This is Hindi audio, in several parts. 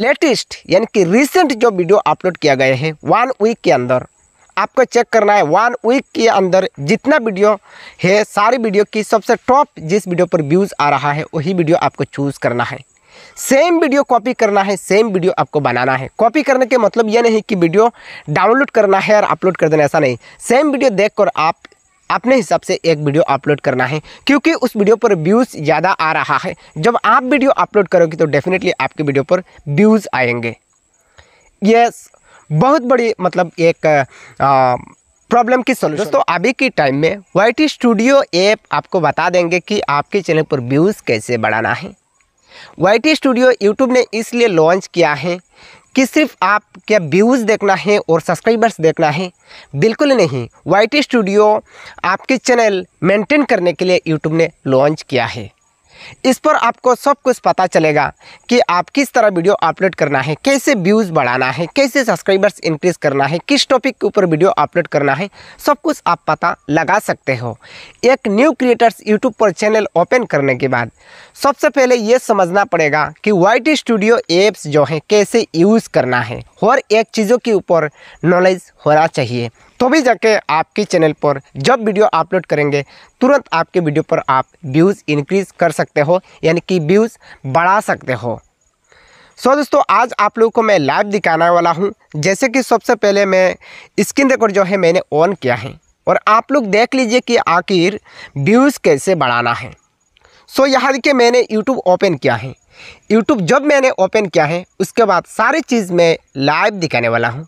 लेटेस्ट यानी कि रिसेंट जो वीडियो अपलोड किया गया है वन वीक के अंदर आपको चेक करना है वन वीक के अंदर जितना वीडियो है सारी वीडियो की सबसे टॉप जिस वीडियो पर व्यूज़ आ रहा है वही वीडियो आपको चूज़ करना है सेम वीडियो कॉपी करना है सेम वीडियो आपको बनाना है कॉपी करने के मतलब यह नहीं कि वीडियो डाउनलोड करना है और अपलोड कर देना ऐसा नहीं सेम वीडियो देखकर आप अपने हिसाब से एक वीडियो अपलोड करना है क्योंकि उस वीडियो पर व्यूज़ ज़्यादा आ रहा है जब आप वीडियो अपलोड करोगे तो डेफिनेटली आपके वीडियो पर व्यूज़ आएंगे ये बहुत बड़ी मतलब एक प्रॉब्लम की सोल्यूशन दोस्तों अभी के टाइम में वाई स्टूडियो ऐप आपको बता देंगे कि आपके चैनल पर व्यूज़ कैसे बढ़ाना है वाई स्टूडियो यूट्यूब ने इसलिए लॉन्च किया है कि सिर्फ आप क्या व्यूज़ देखना है और सब्सक्राइबर्स देखना है बिल्कुल नहीं वाई स्टूडियो आपके चैनल मेंटेन करने के लिए यूट्यूब ने लॉन्च किया है इस पर आपको सब कुछ पता चलेगा कि आप किस तरह वीडियो अपलोड करना है कैसे व्यूज़ बढ़ाना है कैसे सब्सक्राइबर्स इंक्रीज करना है किस टॉपिक के ऊपर वीडियो अपलोड करना है सब कुछ आप पता लगा सकते हो एक न्यू क्रिएटर्स यूट्यूब पर चैनल ओपन करने के बाद सबसे पहले ये समझना पड़ेगा कि वाइट स्टूडियो एप्स जो हैं कैसे यूज़ करना है हर एक चीज़ों के ऊपर नॉलेज होना चाहिए तभी तो जाके आपके चैनल पर जब वीडियो अपलोड करेंगे तुरंत आपके वीडियो पर आप व्यूज़ इंक्रीज़ कर सकते हो यानी कि व्यूज़ बढ़ा सकते हो सो so, दोस्तों आज आप लोगों को मैं लाइव दिखाने वाला हूँ जैसे कि सबसे पहले मैं स्क्रीन रिकॉर्ड जो है मैंने ऑन किया है और आप लोग देख लीजिए कि आखिर व्यूज़ कैसे बढ़ाना है सो so, यहाँ देखिए मैंने यूट्यूब ओपन किया है यूट्यूब जब मैंने ओपन किया है उसके बाद सारी चीज़ मैं लाइव दिखाने वाला हूँ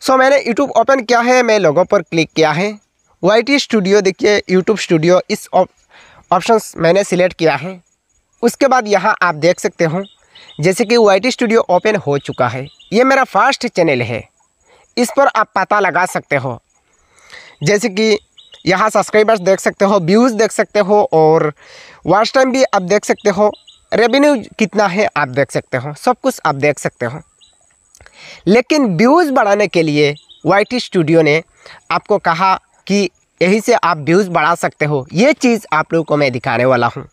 सो so, मैंने यूट्यूब ओपन किया है मैं लोगों पर क्लिक किया है वाई स्टूडियो देखिए यूट्यूब स्टूडियो इस ऑप्शन मैंने सिलेक्ट किया है उसके बाद यहाँ आप देख सकते हो जैसे कि वाई स्टूडियो ओपन हो चुका है ये मेरा फर्स्ट चैनल है इस पर आप पता लगा सकते हो जैसे कि यहाँ सब्सक्राइबर्स देख सकते हो व्यूज़ देख सकते हो और वॉच टाइम भी आप देख सकते हो रेवेन्यू कितना है आप देख सकते हो सब कुछ आप देख सकते हो लेकिन व्यूज़ बढ़ाने के लिए वाई स्टूडियो ने आपको कहा कि यहीं से आप व्यूज़ बढ़ा सकते हो ये चीज़ आप लोगों को मैं दिखाने वाला हूँ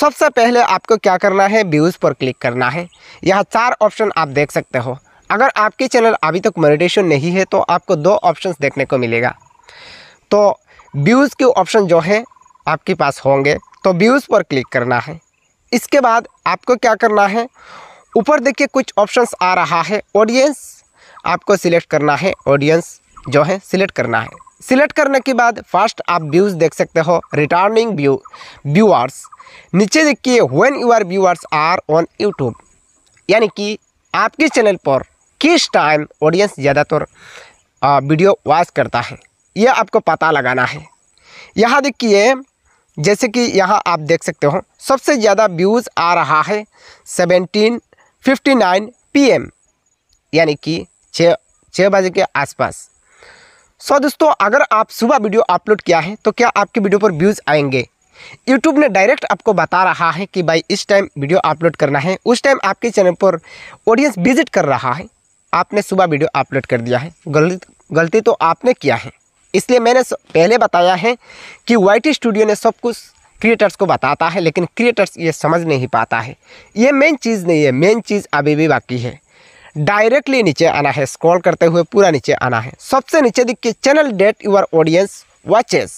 सबसे पहले आपको क्या करना है व्यूज़ पर क्लिक करना है यहाँ चार ऑप्शन आप देख सकते हो अगर आपके चैनल अभी तक मोनिटेशन नहीं है तो आपको दो ऑप्शन देखने को मिलेगा तो व्यूज़ के ऑप्शन जो हैं आपके पास होंगे तो व्यूज़ पर क्लिक करना है इसके बाद आपको क्या करना है ऊपर देखिए कुछ ऑप्शंस आ रहा है ऑडियंस आपको सिलेक्ट करना है ऑडियंस जो है सिलेक्ट करना है सिलेक्ट करने के बाद फर्स्ट आप व्यूज़ देख सकते हो रिटर्निंग व्यू व्यूअर्स नीचे देखिए when your viewers are on YouTube यानी कि आपके चैनल पर किस टाइम ऑडियंस ज़्यादातर वीडियो वॉच करता है यह आपको पता लगाना है यहाँ देखिए जैसे कि यहाँ आप देख सकते हो सबसे ज़्यादा व्यूज़ आ रहा है सेवेंटीन फिफ्टी नाइन पी यानी कि छः छः बजे के आसपास सो दोस्तों अगर आप सुबह वीडियो अपलोड किया है तो क्या आपकी वीडियो पर व्यूज़ आएंगे यूट्यूब ने डायरेक्ट आपको बता रहा है कि भाई इस टाइम वीडियो अपलोड करना है उस टाइम आपके चैनल पर ऑडियंस विजिट कर रहा है आपने सुबह वीडियो अपलोड कर दिया है गलती गलती तो आपने किया है इसलिए मैंने पहले बताया है कि वाई स्टूडियो ने सब कुछ क्रिएटर्स को बताता है लेकिन क्रिएटर्स ये समझ नहीं पाता है ये मेन चीज़ नहीं है मेन चीज़ अभी भी बाकी है डायरेक्टली नीचे आना है स्क्रॉल करते हुए पूरा नीचे आना है सबसे नीचे दिखिए channel date your audience watches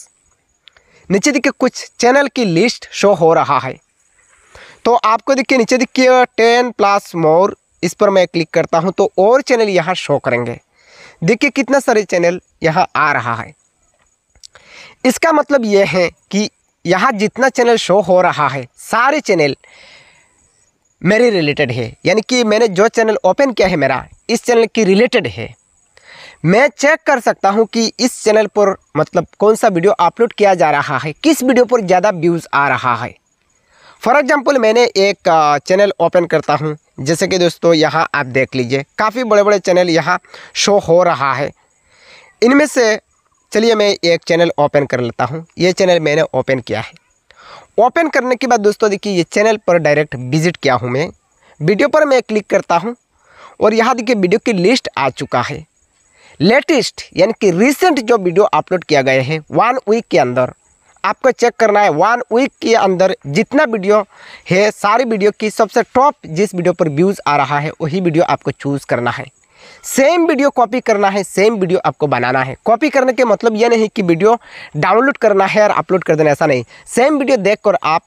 नीचे दिखिए कुछ चैनल की लिस्ट शो हो रहा है तो आपको देखिए नीचे दिखिए टेन प्लस मोर इस पर मैं क्लिक करता हूँ तो और चैनल यहाँ शो करेंगे देखिए कितना सारे चैनल यहाँ आ रहा है इसका मतलब यह है कि यहाँ जितना चैनल शो हो रहा है सारे चैनल मेरे रिलेटेड है यानी कि मैंने जो चैनल ओपन किया है मेरा इस चैनल की रिलेटेड है मैं चेक कर सकता हूँ कि इस चैनल पर मतलब कौन सा वीडियो अपलोड किया जा रहा है किस वीडियो पर ज़्यादा व्यूज़ आ रहा है फॉर एग्ज़ाम्पल मैंने एक चैनल ओपन करता हूँ जैसे कि दोस्तों यहाँ आप देख लीजिए काफ़ी बड़े बड़े चैनल यहाँ शो हो रहा है इनमें से चलिए मैं एक चैनल ओपन कर लेता हूँ ये चैनल मैंने ओपन किया है ओपन करने के बाद दोस्तों देखिए ये चैनल पर डायरेक्ट विजिट किया हूँ मैं वीडियो पर मैं क्लिक करता हूँ और यहाँ देखिए वीडियो की लिस्ट आ चुका है लेटेस्ट यानी कि रिसेंट जो वीडियो अपलोड किया गया है वन वीक के अंदर आपको चेक करना है वन वीक के अंदर जितना वीडियो है सारी वीडियो की सबसे टॉप जिस वीडियो पर व्यूज़ आ रहा है वही वीडियो आपको चूज़ करना है सेम वीडियो कॉपी करना है सेम वीडियो आपको बनाना है कॉपी करने के मतलब यह नहीं कि वीडियो डाउनलोड करना है और अपलोड कर देना ऐसा नहीं सेम वीडियो देख आप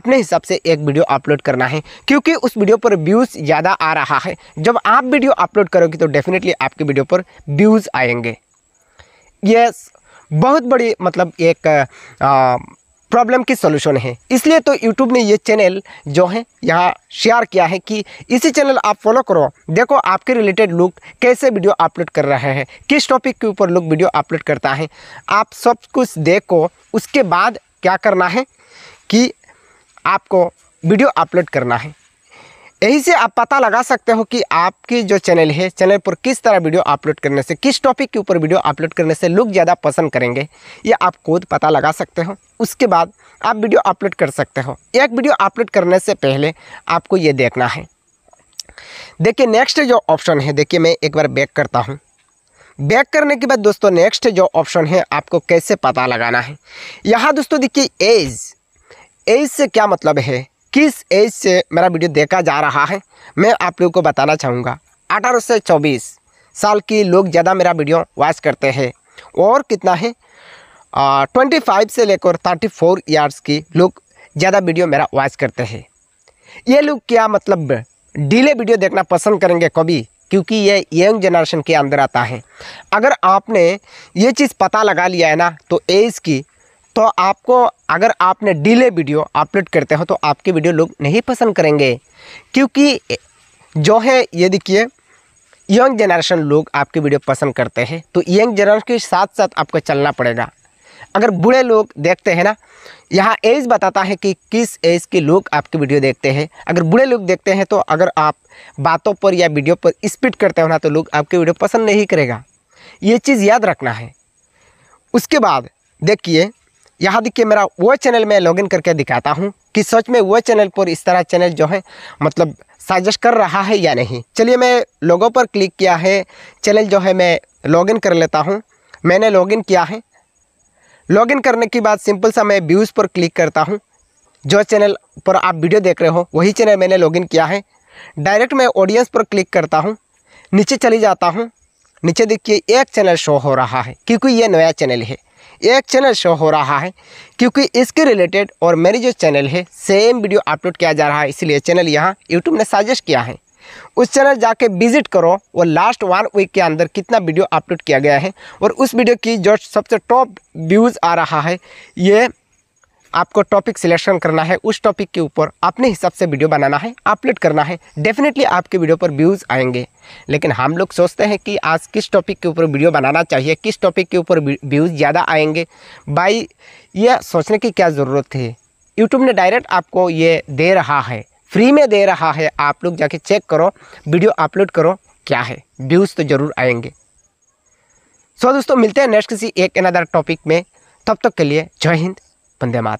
अपने हिसाब से एक वीडियो अपलोड करना है क्योंकि उस वीडियो पर व्यूज़ ज़्यादा आ रहा है जब आप वीडियो अपलोड करोगे तो डेफिनेटली आपके वीडियो पर व्यूज़ आएंगे यस yes. बहुत बड़ी मतलब एक प्रॉब्लम की सोल्यूशन है इसलिए तो यूट्यूब ने ये चैनल जो है यहाँ शेयर किया है कि इसी चैनल आप फॉलो करो देखो आपके रिलेटेड लोग कैसे वीडियो अपलोड कर रहे हैं किस टॉपिक के ऊपर लोग वीडियो अपलोड करता है आप सब कुछ देखो उसके बाद क्या करना है कि आपको वीडियो अपलोड करना है यही से आप पता लगा सकते हो कि आपकी जो चैनल है चैनल पर किस तरह वीडियो अपलोड करने से किस टॉपिक के ऊपर वीडियो अपलोड करने से लोग ज़्यादा पसंद करेंगे ये आप खुद पता लगा सकते हो उसके बाद आप वीडियो अपलोड कर सकते हो एक वीडियो अपलोड करने से पहले आपको ये देखना है देखिए नेक्स्ट जो ऑप्शन है देखिए मैं एक बार बैक करता हूँ बैक करने के बाद दोस्तों नेक्स्ट जो ऑप्शन है आपको कैसे पता लगाना है यहाँ दोस्तों देखिए एज एज से क्या मतलब है किस एज से मेरा वीडियो देखा जा रहा है मैं आप लोगों को बताना चाहूँगा अठारह से चौबीस साल की लोग ज़्यादा मेरा वीडियो वॉच करते हैं और कितना है ट्वेंटी फाइव से लेकर थर्टी फोर ईयर्स की लोग ज़्यादा वीडियो मेरा वॉच करते हैं ये लोग क्या मतलब डीले वीडियो देखना पसंद करेंगे कभी क्योंकि ये यंग जनरेशन के अंदर आता है अगर आपने ये चीज़ पता लगा लिया है ना तो एज की तो आपको अगर आपने डिले वीडियो अपलोड करते हो तो आपकी वीडियो लोग नहीं पसंद करेंगे क्योंकि जो है ये देखिए यंग जनरेशन लोग आपकी वीडियो पसंद करते हैं तो यंग जनरेशन के साथ साथ आपको चलना पड़ेगा अगर बूढ़े लोग देखते हैं ना यहाँ एज बताता है कि किस एज के लोग आपकी वीडियो देखते हैं अगर बूढ़े लोग देखते हैं तो अगर आप बातों पर या वीडियो पर स्पीड करते हो ना तो लोग आपकी वीडियो पसंद नहीं करेगा ये चीज़ याद रखना है उसके बाद देखिए यहाँ देखिए मेरा वो चैनल मैं लॉगिन करके दिखाता हूँ कि सच में वो चैनल पर इस तरह चैनल जो है मतलब साजिश कर रहा है या नहीं चलिए मैं लोगों पर क्लिक किया है चैनल जो है मैं लॉगिन कर लेता हूँ मैंने लॉगिन किया है लॉगिन करने के बाद सिंपल सा मैं व्यूज़ पर क्लिक करता हूँ जो चैनल पर आप वीडियो देख रहे हो वही चैनल मैंने लॉगिन किया है डायरेक्ट मैं ऑडियंस पर क्लिक करता हूँ नीचे चली जाता हूँ नीचे देखिए एक चैनल शो हो रहा है क्योंकि ये नया चैनल है एक चैनल शो हो रहा है क्योंकि इसके रिलेटेड और मेरी जो चैनल है सेम वीडियो अपलोड किया जा रहा है इसलिए चैनल यहाँ यूट्यूब ने सजेस्ट किया है उस चैनल जाके विजिट करो वो लास्ट वन वीक के अंदर कितना वीडियो अपलोड किया गया है और उस वीडियो की जो सबसे टॉप व्यूज़ आ रहा है ये आपको टॉपिक सिलेक्शन करना है उस टॉपिक के ऊपर अपने हिसाब से वीडियो बनाना है अपलोड करना है डेफिनेटली आपके वीडियो पर व्यूज़ आएंगे लेकिन हम लोग सोचते हैं कि आज किस टॉपिक के ऊपर वीडियो बनाना चाहिए किस टॉपिक के ऊपर व्यूज़ ज़्यादा आएंगे बाई यह सोचने की क्या ज़रूरत है यूट्यूब ने डायरेक्ट आपको ये दे रहा है फ्री में दे रहा है आप लोग जाके चेक करो वीडियो अपलोड करो क्या है व्यूज़ तो ज़रूर आएंगे सो दोस्तों मिलते हैं नेक्स्ट किसी एक अनदर टॉपिक में तब तक के लिए जय हिंद वंदे मातरम